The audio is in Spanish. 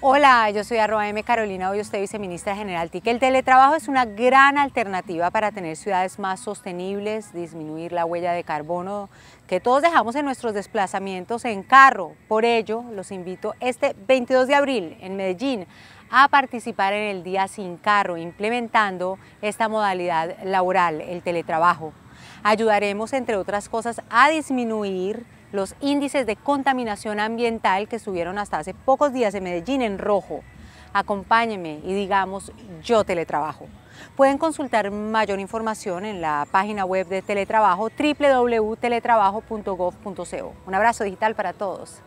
Hola, yo soy arroba M Carolina hoy usted viceministra general TIC. E. El teletrabajo es una gran alternativa para tener ciudades más sostenibles, disminuir la huella de carbono que todos dejamos en nuestros desplazamientos en carro. Por ello, los invito este 22 de abril en Medellín a participar en el Día Sin Carro, implementando esta modalidad laboral, el teletrabajo. Ayudaremos, entre otras cosas, a disminuir los índices de contaminación ambiental que subieron hasta hace pocos días en Medellín en rojo. Acompáñeme y digamos yo teletrabajo. Pueden consultar mayor información en la página web de Teletrabajo www.teletrabajo.gov.co. Un abrazo digital para todos.